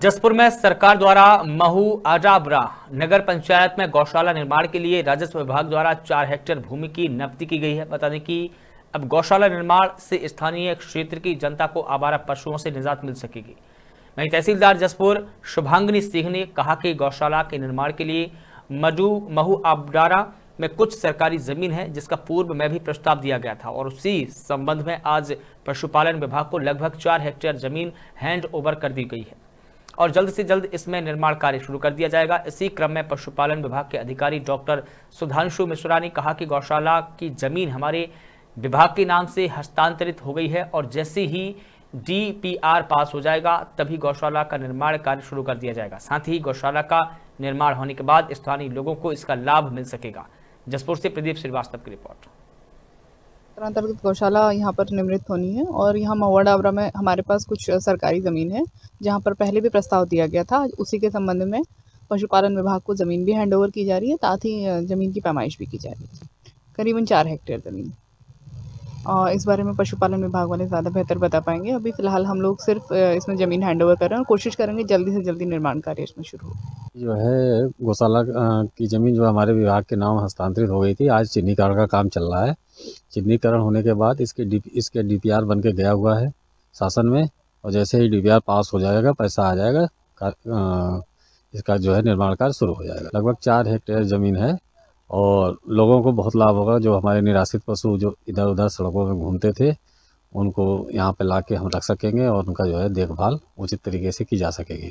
जसपुर में सरकार द्वारा महू आजाबरा नगर पंचायत में गौशाला निर्माण के लिए राजस्व विभाग द्वारा चार हेक्टेयर भूमि की नपति की गई है बता दें कि अब गौशाला निर्माण से स्थानीय क्षेत्र की जनता को आवारा पशुओं से निजात मिल सकेगी वही तहसीलदार जसपुर शुभांगनी सिंह ने कहा कि गौशाला के निर्माण के लिए मजू महू आबडारा में कुछ सरकारी जमीन है जिसका पूर्व में भी प्रस्ताव दिया गया था और उसी संबंध में आज पशुपालन विभाग को लगभग चार हेक्टेयर जमीन हैंड ओवर कर दी गई है और जल्द से जल्द इसमें निर्माण कार्य शुरू कर दिया जाएगा इसी क्रम में पशुपालन विभाग के अधिकारी डॉक्टर सुधांशु मिश्रा ने कहा कि गौशाला की जमीन हमारे विभाग के नाम से हस्तांतरित हो गई है और जैसे ही डी पास हो जाएगा तभी गौशाला का निर्माण कार्य शुरू कर दिया जाएगा साथ ही गौशाला का निर्माण होने के बाद स्थानीय लोगों को इसका लाभ मिल सकेगा जसपुर से प्रदीप श्रीवास्तव की रिपोर्ट अंतर्गत गौशाला यहाँ पर निर्मित होनी है और यहाँ महुआ में हमारे पास कुछ सरकारी ज़मीन है जहाँ पर पहले भी प्रस्ताव दिया गया था उसी के संबंध में पशुपालन विभाग को ज़मीन भी हैंड ओवर की जा रही है साथ ही ज़मीन की पैमाइश भी की जा रही है करीबन चार हेक्टेयर ज़मीन और इस बारे में पशुपालन विभाग वाले ज़्यादा बेहतर बता पाएंगे अभी फ़िलहाल हम लोग सिर्फ इसमें ज़मीन हैंड ओवर कर रहे हैं और कोशिश करेंगे जल्दी से जल्दी निर्माण कार्य इसमें शुरू हो जो है गौशाला की ज़मीन जो हमारे विभाग के नाम हस्तांतरित हो गई थी आज चिन्हीकरण का काम चल रहा है चिन्हीकरण होने के बाद इसके डी इसके डी बन के गया हुआ है शासन में और जैसे ही डी पास हो जाएगा पैसा आ जाएगा कार, इसका जो है निर्माण कार्य शुरू हो जाएगा लगभग चार हेक्टेयर ज़मीन है और लोगों को बहुत लाभ होगा जो हमारे निराश्रित पशु जो इधर उधर सड़कों में घूमते थे उनको यहाँ पर ला के हम रख सकेंगे और उनका जो है देखभाल उचित तरीके से की जा सकेगी